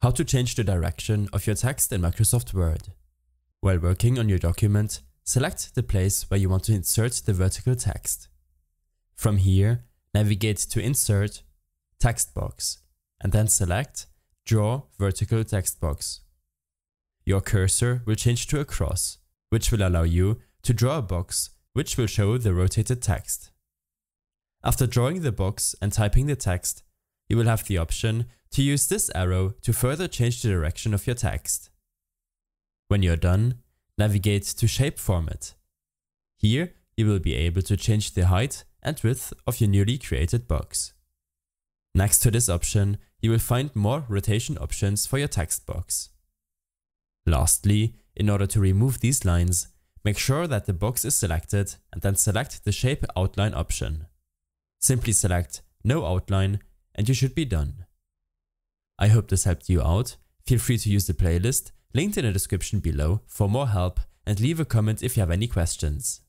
How to change the direction of your text in Microsoft Word. While working on your document, select the place where you want to insert the vertical text. From here, navigate to Insert, Text Box, and then select Draw Vertical Text Box. Your cursor will change to a cross, which will allow you to draw a box which will show the rotated text. After drawing the box and typing the text, you will have the option to use this arrow to further change the direction of your text. When you're done, navigate to Shape Format. Here, you will be able to change the height and width of your newly created box. Next to this option, you will find more rotation options for your text box. Lastly, in order to remove these lines, make sure that the box is selected and then select the Shape Outline option. Simply select No Outline and you should be done. I hope this helped you out. Feel free to use the playlist, linked in the description below, for more help, and leave a comment if you have any questions.